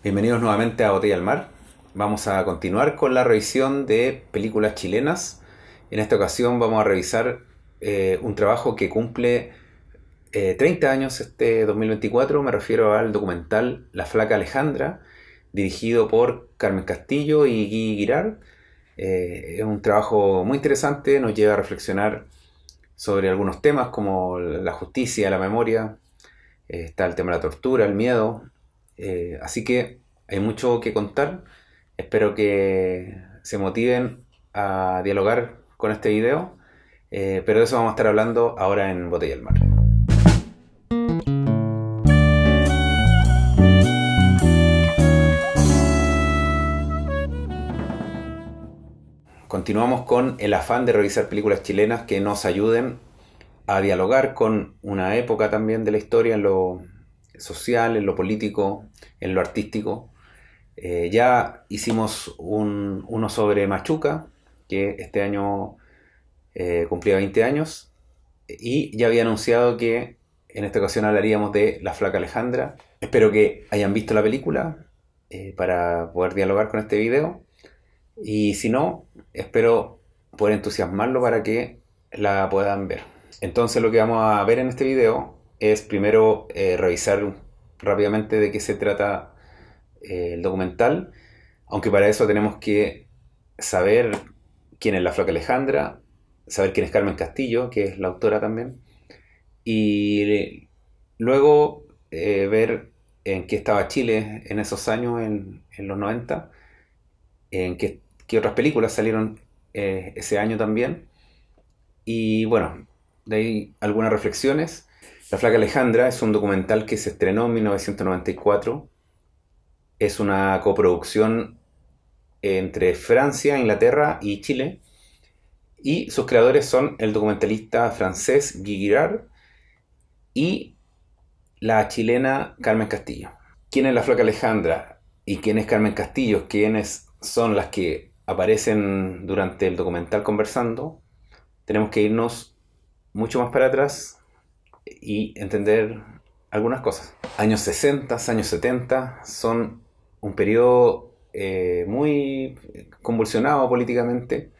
Bienvenidos nuevamente a Botella al Mar. Vamos a continuar con la revisión de películas chilenas. En esta ocasión vamos a revisar eh, un trabajo que cumple eh, 30 años este 2024. Me refiero al documental La Flaca Alejandra, dirigido por Carmen Castillo y Guy Girard. Eh, es un trabajo muy interesante, nos lleva a reflexionar sobre algunos temas como la justicia, la memoria, eh, está el tema de la tortura, el miedo, eh, así que hay mucho que contar. Espero que se motiven a dialogar con este video, eh, pero de eso vamos a estar hablando ahora en Botella del Mar. Continuamos con el afán de realizar películas chilenas que nos ayuden a dialogar con una época también de la historia en lo social, en lo político, en lo artístico. Eh, ya hicimos uno sobre Machuca, que este año eh, cumplía 20 años, y ya había anunciado que en esta ocasión hablaríamos de La Flaca Alejandra. Espero que hayan visto la película eh, para poder dialogar con este video. Y si no, espero poder entusiasmarlo para que la puedan ver. Entonces lo que vamos a ver en este video es primero eh, revisar rápidamente de qué se trata eh, el documental, aunque para eso tenemos que saber quién es la Flaca Alejandra, saber quién es Carmen Castillo, que es la autora también, y luego eh, ver en qué estaba Chile en esos años, en, los 90, en qué, otras películas salieron ese año también, y bueno, de ahí algunas reflexiones la Flaca Alejandra es un documental que se estrenó en 1994. Es una coproducción entre Francia, Inglaterra y Chile. Y sus creadores son el documentalista francés Guy Girard y la chilena Carmen Castillo. ¿Quién es la Flaca Alejandra y quién es Carmen Castillo? ¿Quiénes son las que aparecen durante el documental conversando? Tenemos que irnos mucho más para atrás y entender algunas cosas. Años 60, años 70 son un periodo eh, muy convulsionado políticamente,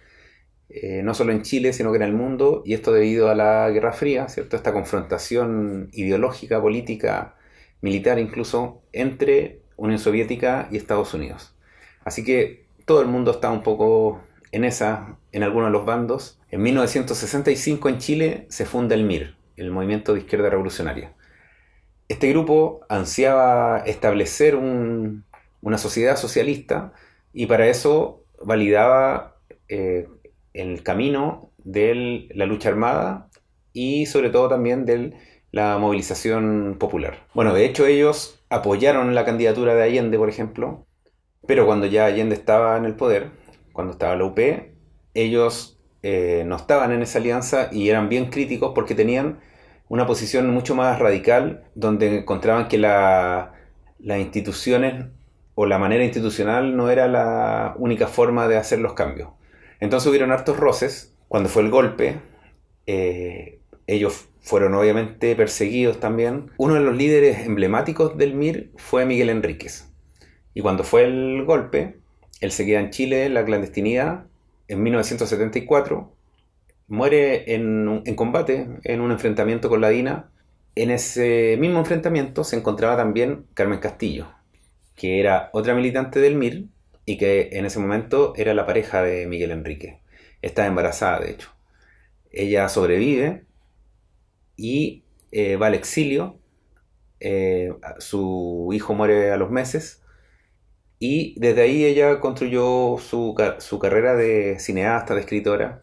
eh, no solo en Chile, sino que en el mundo, y esto debido a la Guerra Fría, ¿cierto? Esta confrontación ideológica, política, militar incluso, entre Unión Soviética y Estados Unidos. Así que todo el mundo está un poco en esa, en alguno de los bandos. En 1965 en Chile se funda el MIR, el movimiento de izquierda revolucionaria. Este grupo ansiaba establecer una sociedad socialista y para eso validaba eh, el camino de la lucha armada y sobre todo también de la movilización popular. Bueno, de hecho ellos apoyaron la candidatura de Allende, por ejemplo, pero cuando ya Allende estaba en el poder, cuando estaba la UP, ellos eh, no estaban en esa alianza y eran bien críticos porque tenían una posición mucho más radical donde encontraban que la, las instituciones o la manera institucional no era la única forma de hacer los cambios. Entonces hubieron hartos roces. Cuando fue el golpe, eh, ellos fueron obviamente perseguidos también. Uno de los líderes emblemáticos del MIR fue Miguel Enríquez. Y cuando fue el golpe, él se queda en Chile la clandestinidad en 1974 muere en, combate, en un enfrentamiento con la Dina. En ese mismo enfrentamiento se encontraba también Carmen Castillo, que era otra militante del MIR y que en ese momento era la pareja de Miguel Enrique. Está embarazada, de hecho. Ella sobrevive y eh, va al exilio. Eh, su hijo muere a los meses y desde ahí ella construyó su, su carrera de cineasta, de escritora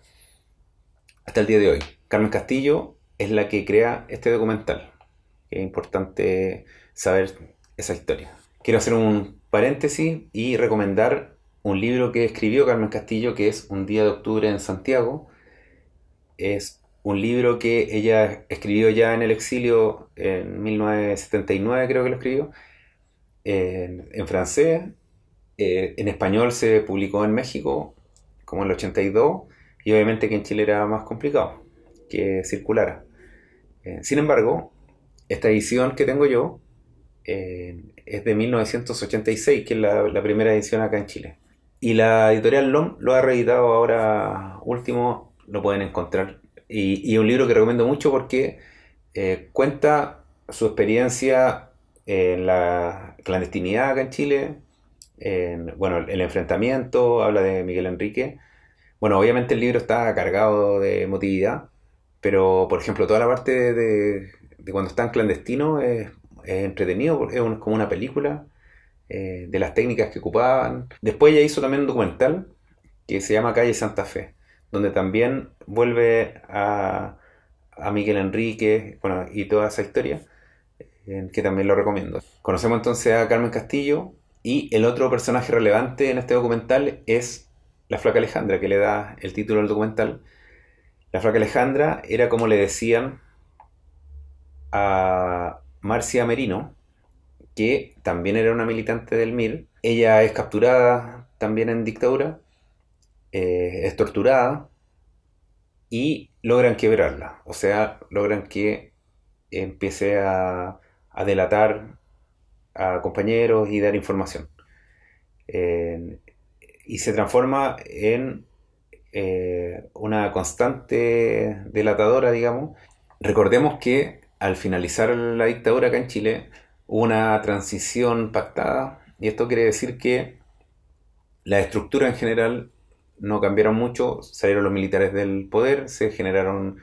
hasta el día de hoy. Carmen Castillo es la que crea este documental. Es importante saber esa historia. Quiero hacer un paréntesis y recomendar un libro que escribió Carmen Castillo, que es Un día de octubre en Santiago. Es un libro que ella escribió ya en el exilio en 1979, creo que lo escribió, en, francés. Eh, en español se publicó en México como en el 82 y obviamente que en Chile era más complicado que circulara. Eh, sin embargo, esta edición que tengo yo eh, es de 1986, que es la, primera edición acá en Chile. Y la editorial LOM lo ha reeditado ahora último, lo pueden encontrar. Y, es un libro que recomiendo mucho porque eh, cuenta su experiencia en la clandestinidad acá en Chile, en, bueno, el enfrentamiento, habla de Miguel Enrique, bueno, obviamente el libro está cargado de emotividad, pero por ejemplo, toda la parte de, cuando están clandestinos es, entretenido, porque es, como una película eh, de las técnicas que ocupaban. Después ella hizo también un documental que se llama Calle Santa Fe, donde también vuelve a, Miguel Enrique y toda esa historia, eh, que también lo recomiendo. Conocemos entonces a Carmen Castillo y el otro personaje relevante en este documental es la flaca Alejandra, que le da el título al documental. La flaca Alejandra era como le decían a Marcia Merino, que también era una militante del MIR. Ella es capturada también en dictadura, eh, es torturada y logran quebrarla. O sea, logran que empiece a, delatar a compañeros y dar información. Eh, y se transforma en eh, una constante delatadora, digamos. Recordemos que al finalizar la dictadura acá en Chile hubo una transición pactada y esto quiere decir que la estructura en general no cambiaron mucho, salieron los militares del poder, se generaron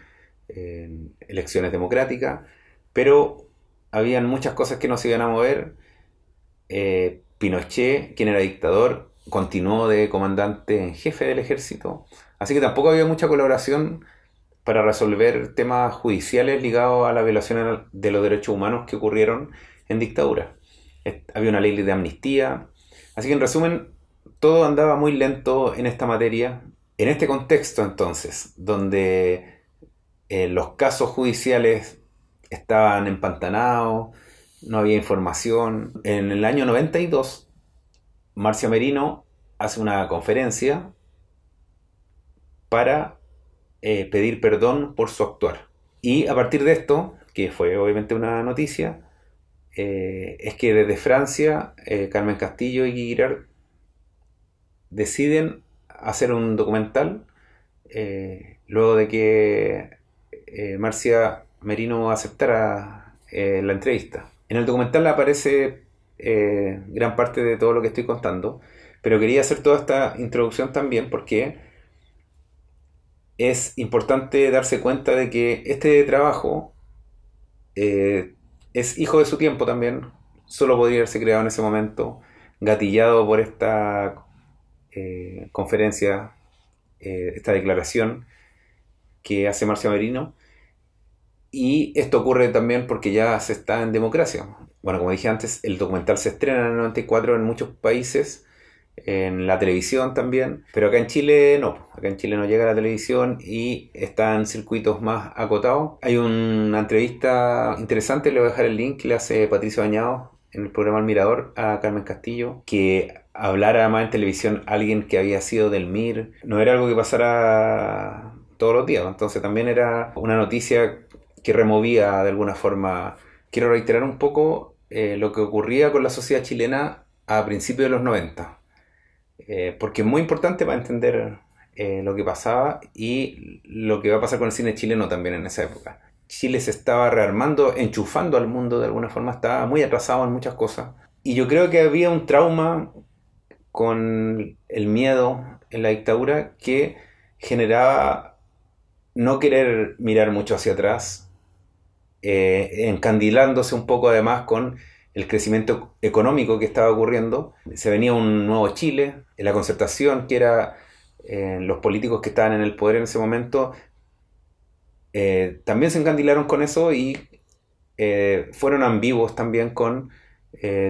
eh, elecciones democráticas, pero habían muchas cosas que no se iban a mover. Eh, Pinochet, quien era dictador, continuó de comandante en jefe del ejército, así que tampoco había mucha colaboración para resolver temas judiciales ligados a la violación de los derechos humanos que ocurrieron en dictadura. Había una ley de amnistía, así que en resumen, todo andaba muy lento en esta materia. En este contexto entonces, donde eh, los casos judiciales estaban empantanados, no había información, en el año 92 Marcia Merino hace una conferencia para eh, pedir perdón por su actuar. Y a partir de esto, que fue obviamente una noticia, eh, es que desde Francia, eh, Carmen Castillo y Girard deciden hacer un documental luego de que Marcia Merino aceptara la entrevista. En el documental aparece eh, gran parte de todo lo que estoy contando, pero quería hacer toda esta introducción también porque es importante darse cuenta de que este trabajo eh, es hijo de su tiempo también, solo podría haberse creado en ese momento, gatillado por esta eh, conferencia, esta declaración que hace Marcia Merino. Y esto ocurre también porque ya se está en democracia bueno, como dije antes, el documental se estrena en el 94 en muchos países, en la televisión también, pero acá en Chile no, acá en Chile no llega a la televisión y está en circuitos más acotados. Hay una entrevista interesante, le voy a dejar el link, que le hace Patricio Bañado en el programa El Mirador a Carmen Castillo, que hablara más en televisión alguien que había sido del MIR, no era algo que pasara todos los días, entonces también era una noticia que removía de alguna forma. Quiero reiterar un poco eh, lo que ocurría con la sociedad chilena a principios de los 90, eh, porque es muy importante para entender eh, lo que pasaba y lo que va a pasar con el cine chileno también en esa época. Chile se estaba rearmando, enchufando al mundo de alguna forma, estaba muy atrasado en muchas cosas. Y yo creo que había un trauma con el miedo en la dictadura que generaba no querer mirar mucho hacia atrás eh, encandilándose un poco además con el crecimiento económico que estaba ocurriendo. Se venía un nuevo Chile, la concertación que era eh, los políticos que estaban en el poder en ese momento, eh, también se encandilaron con eso y fueron ambiguos también con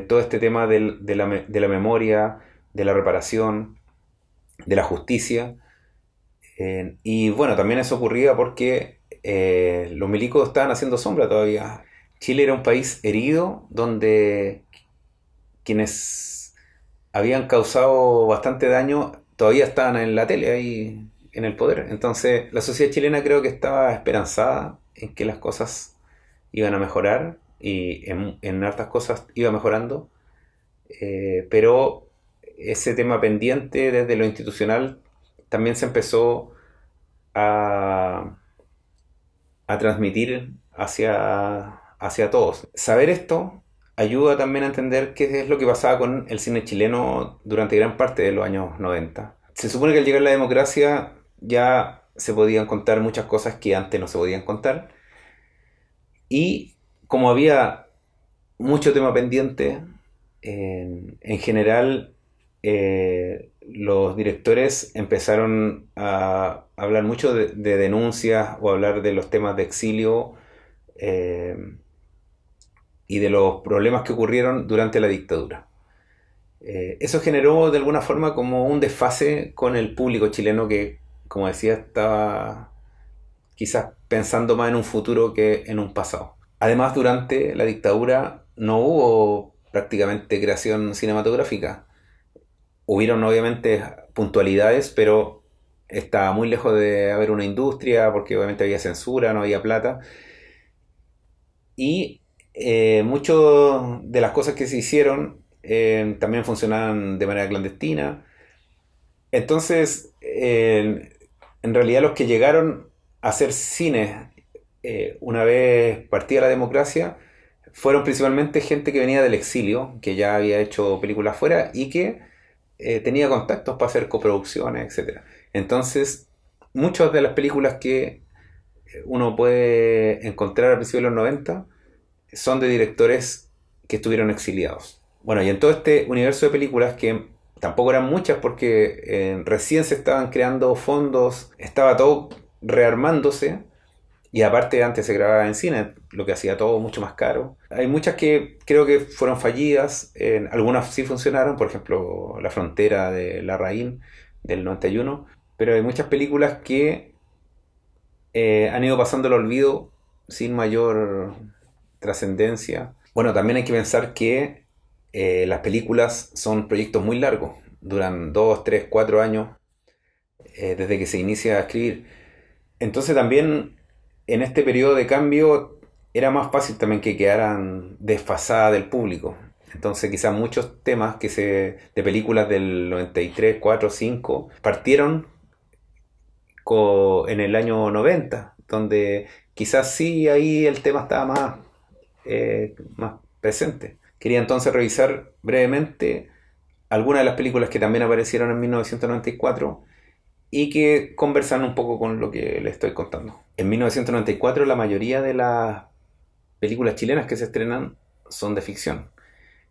todo este tema de, la, de, la, memoria, de la reparación, de la justicia. y bueno, también eso ocurría porque eh, los milicos estaban haciendo sombra todavía. Chile era un país herido donde quienes habían causado bastante daño todavía estaban en la tele ahí en el poder. Entonces la sociedad chilena creo que estaba esperanzada en que las cosas iban a mejorar y en, hartas cosas iba mejorando. Eh, pero ese tema pendiente desde lo institucional también se empezó a transmitir hacia, hacia todos. Saber esto ayuda también a entender qué es lo que pasaba con el cine chileno durante gran parte de los años 90. Se supone que al llegar la democracia ya se podían contar muchas cosas que antes no se podían contar. Y como había mucho tema pendiente, eh, en general eh, los directores empezaron a hablar mucho de, denuncias o hablar de los temas de exilio eh, y de los problemas que ocurrieron durante la dictadura. Eh, eso generó de alguna forma como un desfase con el público chileno que, como decía, estaba quizás pensando más en un futuro que en un pasado. Además, durante la dictadura no hubo prácticamente creación cinematográfica hubieron obviamente puntualidades, pero estaba muy lejos de haber una industria, porque obviamente había censura, no había plata. Y eh, muchas de las cosas que se hicieron eh, también funcionaban de manera clandestina. Entonces, eh, en realidad los que llegaron a hacer cine una vez partida la democracia, fueron principalmente gente que venía del exilio, que ya había hecho películas afuera y que eh, tenía contactos para hacer coproducciones, etc. Entonces, muchas de las películas que eh, uno puede encontrar a principios de los 90 son de directores que estuvieron exiliados. Bueno, y en todo este universo de películas que tampoco eran muchas porque eh, recién se estaban creando fondos, estaba todo rearmándose, y aparte antes se grababa en cine, lo que hacía todo mucho más caro. Hay muchas que creo que fueron fallidas, algunas sí funcionaron, por ejemplo La Frontera de La Raín del 91, pero hay muchas películas que eh, han ido pasando el olvido sin mayor trascendencia. Bueno, también hay que pensar que eh, las películas son proyectos muy largos, duran 2, 3, 4 años eh, desde que se inicia a escribir. Entonces también en este periodo de cambio era más fácil también que quedaran desfasadas del público. Entonces quizás muchos temas que se de películas del 93, 4, 5 partieron en el año 90, donde quizás sí ahí el tema estaba más, eh, más presente. Quería entonces revisar brevemente algunas de las películas que también aparecieron en 1994 y que conversan un poco con lo que le estoy contando. En 1994 la mayoría de las películas chilenas que se estrenan son de ficción.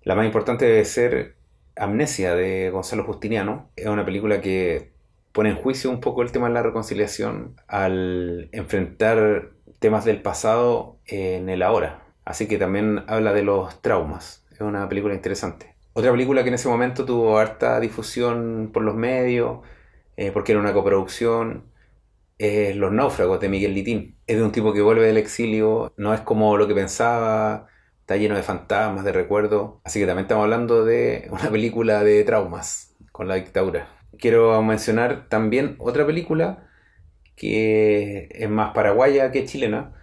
La más importante debe ser Amnesia de Gonzalo Justiniano. Es una película que pone en juicio un poco el tema de la reconciliación al enfrentar temas del pasado en el ahora. Así que también habla de los traumas. Es una película interesante. Otra película que en ese momento tuvo harta difusión por los medios, eh, porque era una coproducción, es Los Náufragos de Miguel Litín. Es de un tipo que vuelve del exilio, no es como lo que pensaba, está lleno de fantasmas, de recuerdos. Así que también estamos hablando de una película de traumas con la dictadura. Quiero mencionar también otra película que es más paraguaya que chilena,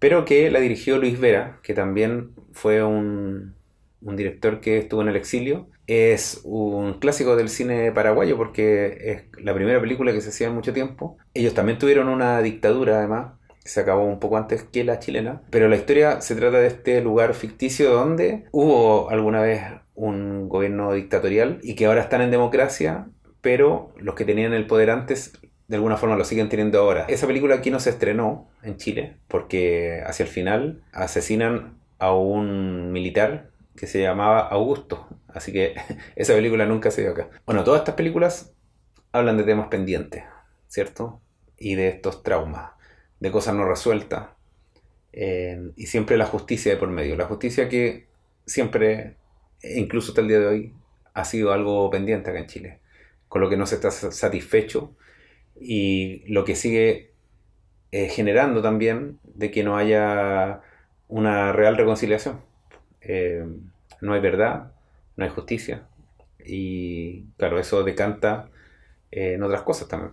pero que la dirigió Luis Vera, que también fue un un director que estuvo en el exilio. Es un clásico del cine paraguayo porque es la primera película que se hacía en mucho tiempo. Ellos también tuvieron una dictadura además, se acabó un poco antes que la chilena, pero la historia se trata de este lugar ficticio donde hubo alguna vez un gobierno dictatorial y que ahora están en democracia, pero los que tenían el poder antes de alguna forma lo siguen teniendo ahora. Esa película aquí no se estrenó en Chile porque hacia el final asesinan a un militar que se llamaba Augusto. Así que esa película nunca se dio acá. Bueno, todas estas películas hablan de temas pendientes, ¿cierto? Y de estos traumas, de cosas no resueltas. Eh, y siempre la justicia de por medio. La justicia que siempre, e incluso hasta el día de hoy, ha sido algo pendiente acá en Chile. Con lo que no se está satisfecho y lo que sigue eh, generando también de que no haya una real reconciliación. Eh, no hay verdad, no hay justicia. Y claro, eso decanta eh, en otras cosas también.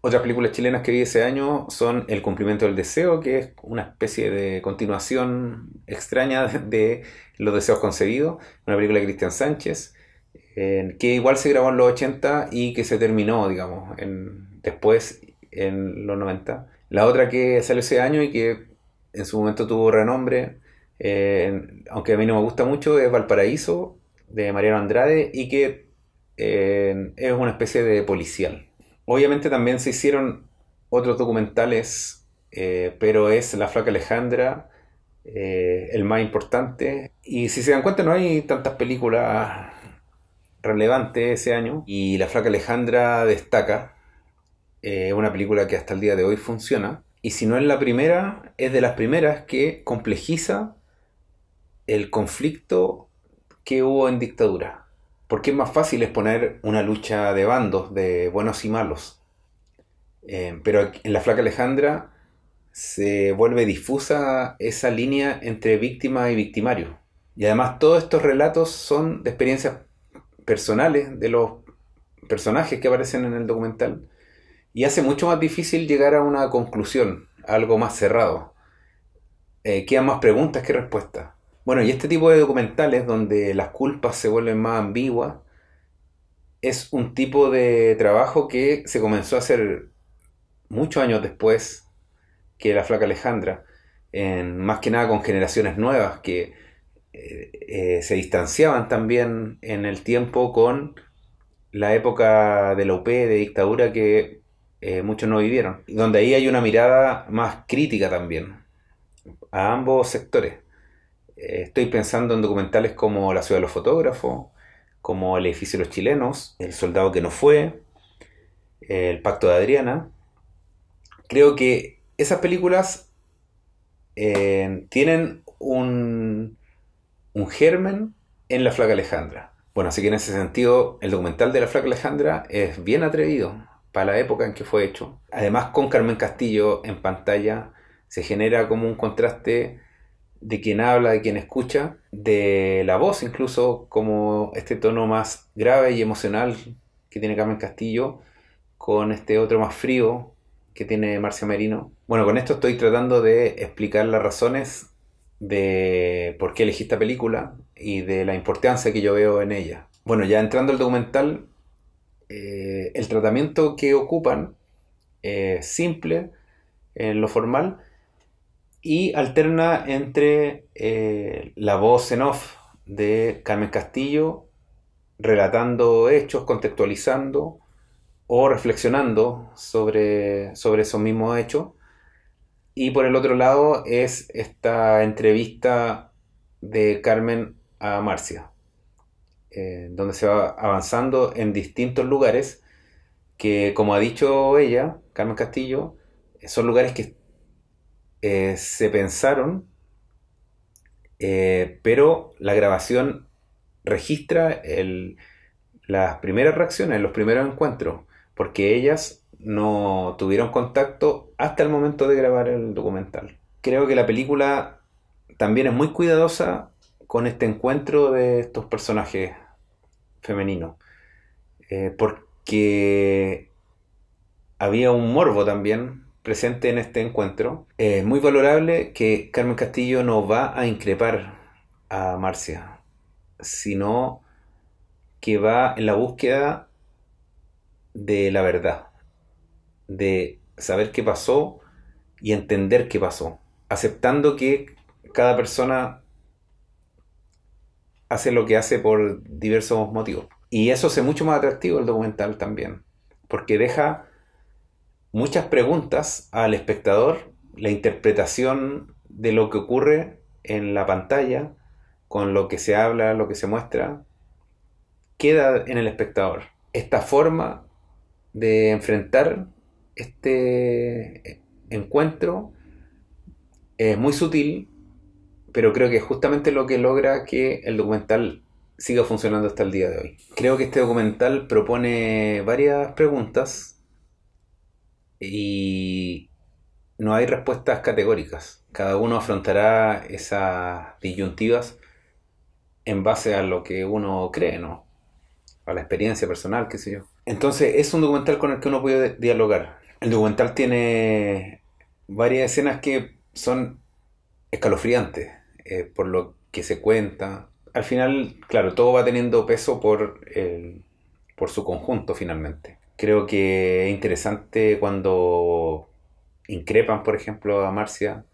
Otras películas chilenas que vi ese año son El cumplimiento del deseo, que es una especie de continuación extraña de Los deseos concebidos, una película de Cristian Sánchez, que igual se grabó en los 80 y que se terminó, digamos, en, después en los 90. La otra que salió ese año y que en su momento tuvo renombre eh, aunque a mí no me gusta mucho, es Valparaíso, de Mariano Andrade, y que eh, es una especie de policial. Obviamente también se hicieron otros documentales, eh, pero es La Flaca Alejandra el más importante. Y si se dan cuenta, no hay tantas películas relevantes ese año. Y La Flaca Alejandra destaca, es una película que hasta el día de hoy funciona. Y si no es la primera, es de las primeras que complejiza el conflicto que hubo en dictadura. Porque es más fácil exponer una lucha de bandos, de buenos y malos. Eh, pero en la flaca Alejandra se vuelve difusa esa línea entre víctima y victimario. Y además todos estos relatos son de experiencias personales de los personajes que aparecen en el documental y hace mucho más difícil llegar a una conclusión, algo más cerrado. Eh, quedan más preguntas que respuestas. Bueno, y este tipo de documentales donde las culpas se vuelven más ambiguas es un tipo de trabajo que se comenzó a hacer muchos años después que La Flaca Alejandra, en, más que nada con generaciones nuevas que eh, eh, se distanciaban también en el tiempo con la época de la UP, de dictadura que eh, muchos no vivieron, donde ahí hay una mirada más crítica también a ambos sectores. Eh, estoy pensando en documentales como La ciudad de los fotógrafos, como El edificio de los chilenos, El soldado que no fue, El pacto de Adriana. Creo que esas películas eh, tienen un, un germen en La flaca Alejandra. Bueno, así que en ese sentido, el documental de La flaca Alejandra es bien atrevido para la época en que fue hecho. Además, con Carmen Castillo en pantalla se genera como un contraste de quien habla, de quien escucha, de la voz incluso, como este tono más grave y emocional que tiene Carmen Castillo, con este otro más frío que tiene Marcia Merino. Bueno, con esto estoy tratando de explicar las razones de por qué elegí esta película y de la importancia que yo veo en ella. Bueno, ya entrando al documental, eh, el tratamiento que ocupan es simple en lo formal, y alterna entre eh, la voz en off de Carmen Castillo, relatando hechos, contextualizando o reflexionando sobre, sobre esos mismos hechos. Y por el otro lado es esta entrevista de Carmen a Marcia, eh, donde se va avanzando en distintos lugares que, como ha dicho ella, Carmen Castillo, son lugares que eh, se pensaron, eh, pero la grabación registra las primeras reacciones, los primeros encuentros, porque ellas no tuvieron contacto hasta el momento de grabar el documental. Creo que la película también es muy cuidadosa con este encuentro de estos personajes femeninos, eh, porque había un morbo también presente en este encuentro, es eh, muy valorable que Carmen Castillo no va a increpar a Marcia, sino que va en la búsqueda de la verdad, de saber qué pasó y entender qué pasó, aceptando que cada persona hace lo que hace por diversos motivos. Y eso hace mucho más atractivo el documental también, porque deja muchas preguntas al espectador, la interpretación de lo que ocurre en la pantalla, con lo que se habla, lo que se muestra, queda en el espectador. Esta forma de enfrentar este encuentro es muy sutil, pero creo que es justamente lo que logra que el documental siga funcionando hasta el día de hoy. Creo que este documental propone varias preguntas y no hay respuestas categóricas. Cada uno afrontará esas disyuntivas en base a lo que uno cree, ¿no? A la experiencia personal, qué sé yo. Entonces, es un documental con el que uno puede dialogar. El documental tiene varias escenas que son escalofriantes eh, por lo que se cuenta. Al final, claro, todo va teniendo peso por, el, por su conjunto finalmente creo que es interesante cuando increpan, por ejemplo, a Marcia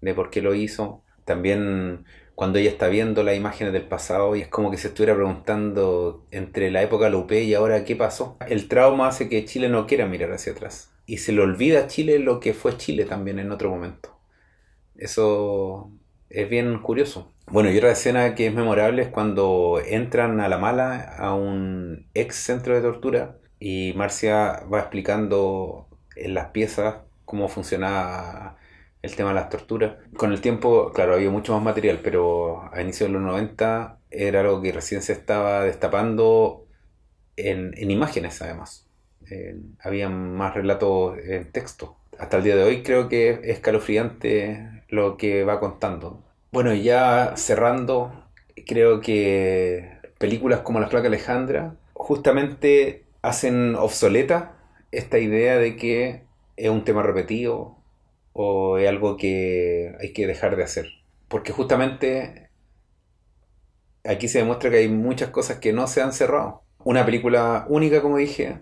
de por qué lo hizo. También cuando ella está viendo las imágenes del pasado y es como que se estuviera preguntando entre la época UP y ahora qué pasó. El trauma hace que Chile no quiera mirar hacia atrás y se le olvida a Chile lo que fue Chile también en otro momento. Eso es bien curioso. Bueno, y otra escena que es memorable es cuando entran a la mala a un ex centro de tortura y Marcia va explicando en las piezas cómo funcionaba el tema de las torturas. Con el tiempo, claro, había mucho más material, pero a inicios de los 90 era algo que recién se estaba destapando en, imágenes además. había más relatos en texto. Hasta el día de hoy creo que es escalofriante lo que va contando. Bueno, ya cerrando, creo que películas como La Placas Alejandra justamente hacen obsoleta esta idea de que es un tema repetido o es algo que hay que dejar de hacer. Porque justamente aquí se demuestra que hay muchas cosas que no se han cerrado. Una película única, como dije,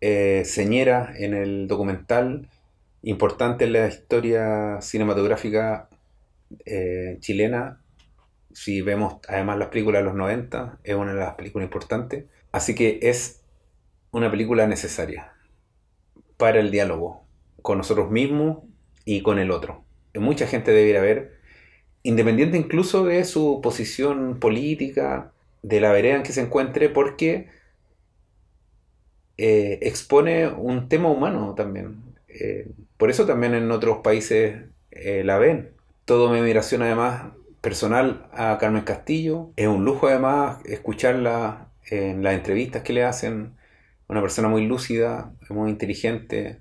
eh, señera en el documental, importante en la historia cinematográfica eh, chilena. Si vemos además las películas de los 90, es una de las películas importantes. Así que es una película necesaria para el diálogo con nosotros mismos y con el otro. Mucha gente debe ir a ver, independiente incluso de su posición política, de la vereda en que se encuentre, porque eh, expone un tema humano también. Eh, por eso también en otros países eh, la ven. Todo mi admiración además personal a Carmen Castillo. Es un lujo además escucharla en las entrevistas que le hacen una persona muy lúcida, muy inteligente,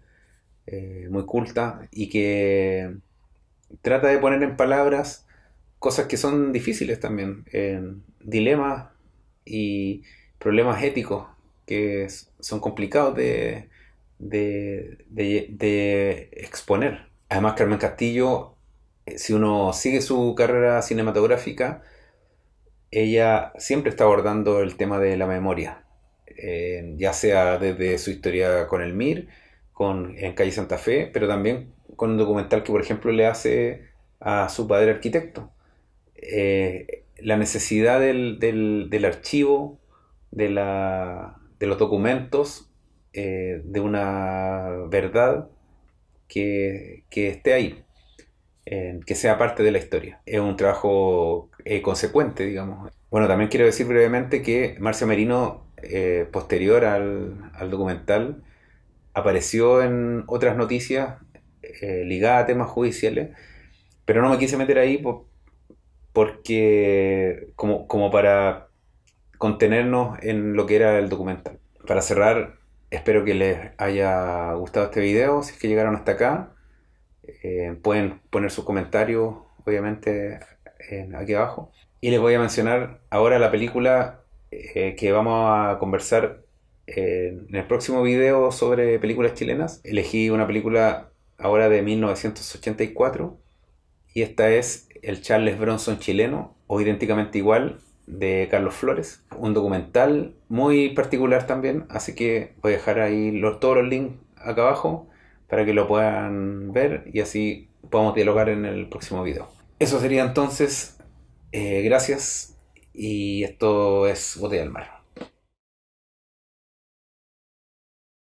eh, muy culta y que trata de poner en palabras cosas que son difíciles también, eh, dilemas y problemas éticos que son complicados de exponer. Además, Carmen Castillo, eh, si uno sigue su carrera cinematográfica, ella siempre está abordando el tema de la memoria, ya sea desde su historia con el MIR, en Calle Santa Fe, pero también con un documental que, por ejemplo, le hace a su padre arquitecto. Eh, la necesidad del, archivo, de, la, de, los documentos, eh, de una verdad que, esté ahí, que sea parte de la historia. Es un trabajo eh, consecuente, digamos. Bueno, también quiero decir brevemente que Marcia Merino eh, posterior al, documental, apareció en otras noticias eh, ligadas a temas judiciales, pero no me quise meter ahí porque como, como para contenernos en lo que era el documental. Para cerrar, espero que les haya gustado este video, si es que llegaron hasta acá. Eh, pueden poner sus comentarios, obviamente, aquí abajo. Y les voy a mencionar ahora la película eh, que vamos a conversar eh, en el próximo video sobre películas chilenas. Elegí una película ahora de 1984 y esta es El Charles Bronson chileno o idénticamente igual de Carlos Flores, un documental muy particular también, así que voy a dejar ahí todos los links acá abajo para que lo puedan ver y así podamos dialogar en el próximo video. Eso sería entonces, eh, gracias y esto es Botella del Mar.